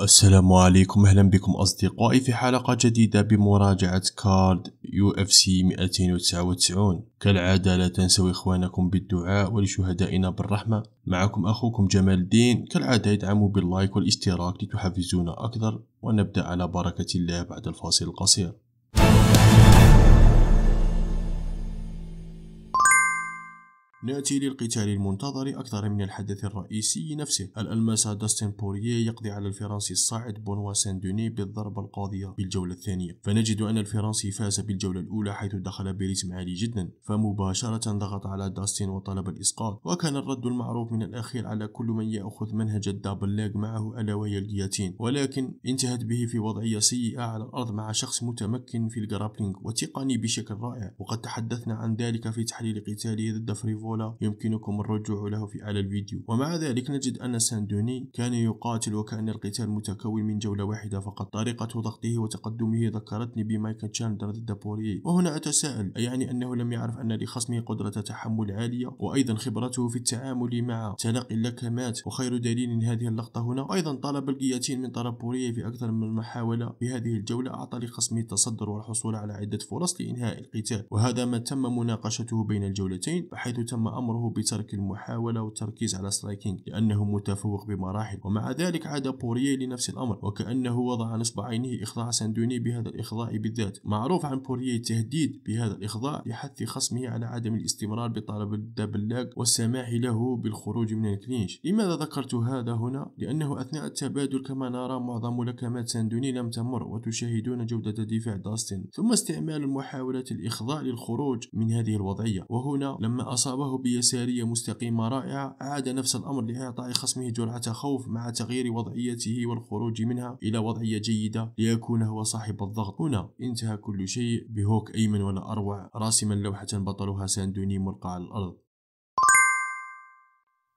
السلام عليكم اهلا بكم اصدقائي في حلقه جديده بمراجعه كارد يو اف سي 299 كالعاده لا تنسوا اخوانكم بالدعاء ولشهدائنا بالرحمه معكم اخوكم جمال الدين كالعاده ادعموا باللايك والاشتراك لتحفزونا اكثر ونبدا على بركه الله بعد الفاصل القصير نأتي للقتال المنتظر أكثر من الحدث الرئيسي نفسه الألماس داستين بوريه يقضي على الفرنسي الصاعد بونوا ساندوني بالضربة القاضية بالجولة الثانية فنجد أن الفرنسي فاز بالجولة الأولى حيث دخل بريتم عالي جدا فمباشرة ضغط على داستين وطلب الإسقاط وكان الرد المعروف من الأخير على كل من يأخذ منهج الدبل لاج معه ألا وهي الجياتين ولكن انتهت به في وضعية سيئة على الأرض مع شخص متمكن في الجرابلينج وتقني بشكل رائع وقد تحدثنا عن ذلك في تحليل قتاله ضد فريفور هنا يمكنكم الرجوع له في أعلى الفيديو ومع ذلك نجد أن ساندوني كان يقاتل وكأن القتال متكون من جولة واحدة فقط طريقة ضغطه وتقدمه ذكرتني بمايكل تشاندر ضد بوريه وهنا أتساءل أيعني أنه لم يعرف أن لخصمه قدرة تحمل عالية وأيضا خبرته في التعامل مع تلقي اللكمات وخير دليل هذه اللقطة هنا أيضا طلب الجياتين من طرف بوريه في أكثر من محاولة في هذه الجولة أعطى لخصمه التصدر والحصول على عدة فرص لإنهاء القتال وهذا ما تم مناقشته بين الجولتين بحيث تم أمره بترك المحاولة والتركيز على سترايكينج لأنه متفوق بمراحل ومع ذلك عاد بوريه لنفس الأمر وكأنه وضع نصب عينه إخضاع ساندوني بهذا الإخضاع بالذات معروف عن بوريه التهديد بهذا الإخضاع لحث خصمه على عدم الاستمرار بطلب الدبل لاج والسماح له بالخروج من الكلينش لماذا ذكرت هذا هنا؟ لأنه أثناء التبادل كما نرى معظم ملاكمات ساندوني لم تمر وتشاهدون جودة دفاع داستن ثم استعمال محاولة الإخضاع للخروج من هذه الوضعية وهنا لما أصابه وهو بيسارية مستقيمة رائعة عاد نفس الأمر لإعطاء خصمه جرعة خوف مع تغيير وضعيته والخروج منها إلى وضعية جيدة ليكون هو صاحب الضغط هنا انتهى كل شيء بهوك أيمن ولا أروع راسما لوحة بطلها ساندوني ملقى على الأرض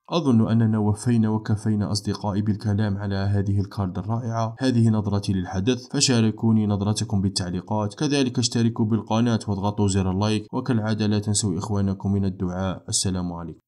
أظن أننا وفينا وكفينا أصدقائي بالكلام على هذه الكارد الرائعة هذه نظرتي للحدث فشاركوني نظرتكم بالتعليقات كذلك اشتركوا بالقناة واضغطوا زر اللايك وكالعادة لا تنسوا إخوانكم من الدعاء السلام عليكم